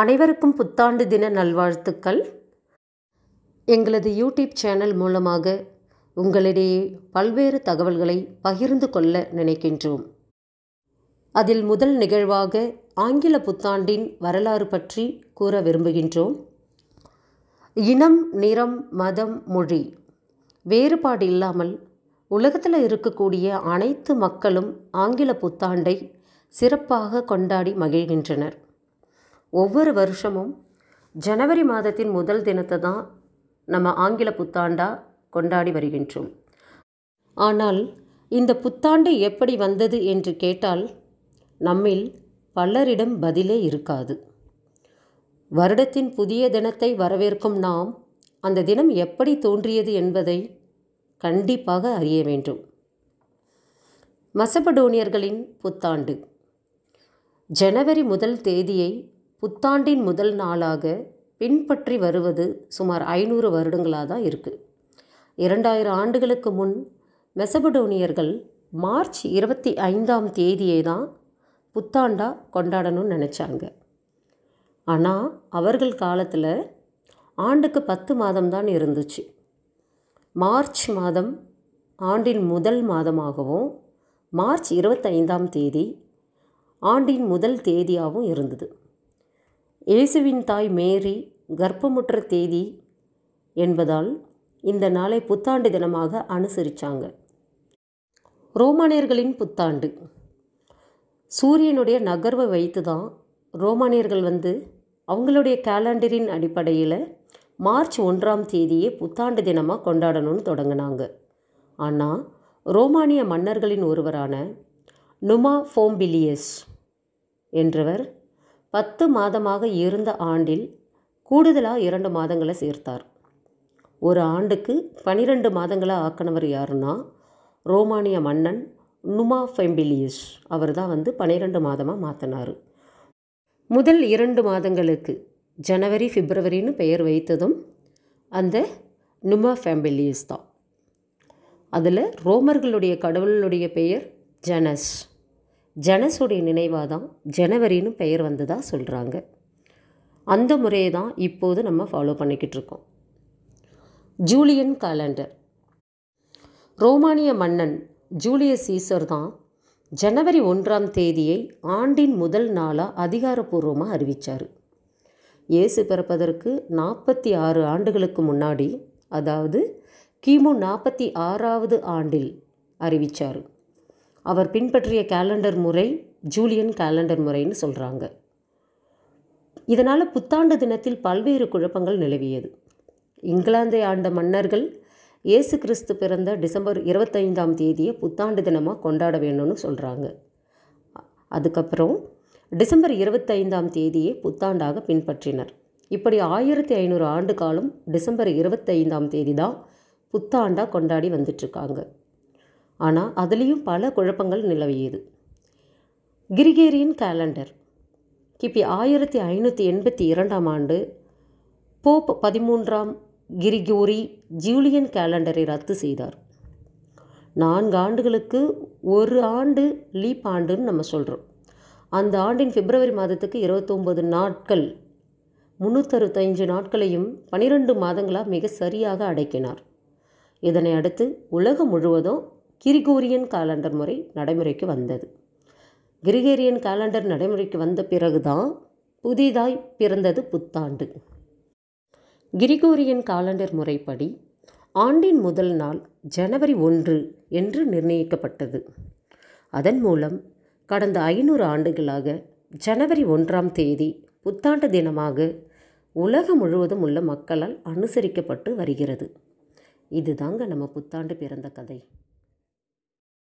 அனைவருக்கும் புத்தாண்டு தின நல்வாழ்த்துக்கள் எங்களது யூடியூப் சேனல் மூலமாக உங்களிடையே பல்வேறு தகவல்களை பகிர்ந்து கொள்ள நினைக்கின்றோம் அதில் முதல் நிகழ்வாக ஆங்கில புத்தாண்டின் வரலாறு பற்றி கூற விரும்புகின்றோம் இனம் நிறம் மதம் மொழி வேறுபாடு இல்லாமல் உலகத்தில் இருக்கக்கூடிய அனைத்து மக்களும் ஆங்கில புத்தாண்டை சிறப்பாக கொண்டாடி மகிழ்கின்றனர் ஒவ்வொரு வருஷமும் ஜனவரி மாதத்தின் முதல் தினத்தை தான் நம்ம ஆங்கில புத்தாண்டாக கொண்டாடி வருகின்றோம் ஆனால் இந்த புத்தாண்டு எப்படி வந்தது என்று கேட்டால் நம்மில் பலரிடம் பதிலே இருக்காது வருடத்தின் புதிய தினத்தை வரவேற்கும் நாம் அந்த தினம் எப்படி தோன்றியது என்பதை கண்டிப்பாக அறிய வேண்டும் மசபடோனியர்களின் புத்தாண்டு ஜனவரி முதல் தேதியை புத்தாண்டின் முதல் நாளாக பின்பற்றி வருவது சுமார் ஐநூறு வருடங்களாக தான் இருக்குது இரண்டாயிரம் ஆண்டுகளுக்கு முன் மெசபடோனியர்கள் மார்ச் இருபத்தி ஐந்தாம் தேதியை தான் புத்தாண்டாக கொண்டாடணும்னு நினச்சாங்க ஆனால் அவர்கள் காலத்தில் ஆண்டுக்கு பத்து மாதம் தான் இருந்துச்சு மார்ச் மாதம் ஆண்டின் முதல் மாதமாகவும் மார்ச் இருபத்தைந்தாம் தேதி ஆண்டின் முதல் தேதியாகவும் இருந்தது இயேசுவின் தாய் மேரி கர்ப்பமுற்ற தேதி என்பதால் இந்த நாளை புத்தாண்டு தினமாக அனுசரித்தாங்க ரோமானியர்களின் புத்தாண்டு சூரியனுடைய நகர்வை வைத்து தான் ரோமானியர்கள் வந்து அவங்களுடைய கேலண்டரின் அடிப்படையில் மார்ச் ஒன்றாம் தேதியே புத்தாண்டு தினமாக கொண்டாடணும்னு தொடங்கினாங்க ஆனால் ரோமானிய மன்னர்களின் ஒருவரான நுமா ஃபோம்பிலியஸ் என்றவர் பத்து மாதமாக இருந்த ஆண்டில் கூடுதலாக இரண்டு மாதங்களை சேர்த்தார் ஒரு ஆண்டுக்கு பனிரெண்டு மாதங்களை ஆக்கினவர் யாருன்னா ரோமானிய மன்னன் நுமா ஃபெம்பிலியஸ் அவர் தான் வந்து பன்னிரெண்டு மாதமாக மாற்றினார் முதல் இரண்டு மாதங்களுக்கு ஜனவரி பிப்ரவரின்னு பெயர் வைத்ததும் அந்த நுமா ஃபேம்பிலியஸ் தான் அதில் ரோமர்களுடைய கடவுளுடைய பெயர் ஜனஸ் ஜனசுடைய நினைவாக தான் ஜனவரின்னு பெயர் வந்ததாக சொல்கிறாங்க அந்த முறையை தான் இப்போது நம்ம ஃபாலோ பண்ணிக்கிட்டு இருக்கோம் ஜூலியன் காலண்டர் ரோமானிய மன்னன் ஜூலிய சீசர் தான் ஜனவரி ஒன்றாம் தேதியை ஆண்டின் முதல் நாளாக அதிகாரப்பூர்வமாக அறிவித்தார் இயேசு பிறப்பதற்கு நாற்பத்தி ஆறு ஆண்டுகளுக்கு முன்னாடி அதாவது கிமு நாற்பத்தி ஆறாவது ஆண்டில் அறிவித்தார் அவர் பின்பற்றிய கேலண்டர் முறை ஜூலியன் கேலண்டர் முறைன்னு சொல்கிறாங்க இதனால் புத்தாண்டு தினத்தில் பல்வேறு குழப்பங்கள் நிலவியது இங்கிலாந்தை ஆண்ட மன்னர்கள் இயேசு கிறிஸ்து பிறந்த டிசம்பர் இருபத்தைந்தாம் தேதியை புத்தாண்டு தினமாக கொண்டாட வேணும்னு சொல்கிறாங்க அதுக்கப்புறம் டிசம்பர் இருபத்தைந்தாம் தேதியை புத்தாண்டாக பின்பற்றினர் இப்படி ஆயிரத்தி ஐநூறு ஆண்டு காலம் டிசம்பர் இருபத்தைந்தாம் தேதி தான் புத்தாண்டாக கொண்டாடி வந்துட்டுருக்காங்க ஆனால் அதுலேயும் பல குழப்பங்கள் நிலவியது கிரிகேரியன் கேலண்டர் கிபி ஆயிரத்தி ஐநூற்றி எண்பத்தி இரண்டாம் ஆண்டு போப் பதிமூன்றாம் கிரிகோரி ஜூலியன் கேலண்டரை ரத்து செய்தார் நான்கு ஆண்டுகளுக்கு ஒரு ஆண்டு லீப் ஆண்டுன்னு நம்ம சொல்கிறோம் அந்த ஆண்டின் பிப்ரவரி மாதத்துக்கு இருபத்தொம்பது நாட்கள் முந்நூற்றறுபத்தஞ்சு நாட்களையும் பனிரெண்டு மாதங்களாக மிக சரியாக அடைக்கினார் இதனை அடுத்து உலகம் முழுவதும் கிரிகோரியன் காலண்டர் முறை நடைமுறைக்கு வந்தது கிரிகேரியன் காலண்டர் நடைமுறைக்கு வந்த பிறகுதான் புதிதாய் பிறந்தது புத்தாண்டு கிரிகோரியன் காலண்டர் முறைப்படி ஆண்டின் முதல் நாள் ஜனவரி ஒன்று என்று நிர்ணயிக்கப்பட்டது அதன் மூலம் கடந்த ஐநூறு ஆண்டுகளாக ஜனவரி ஒன்றாம் தேதி புத்தாண்டு தினமாக உலகம் முழுவதும் உள்ள மக்களால் அனுசரிக்கப்பட்டு வருகிறது இதுதாங்க நம்ம புத்தாண்டு பிறந்த கதை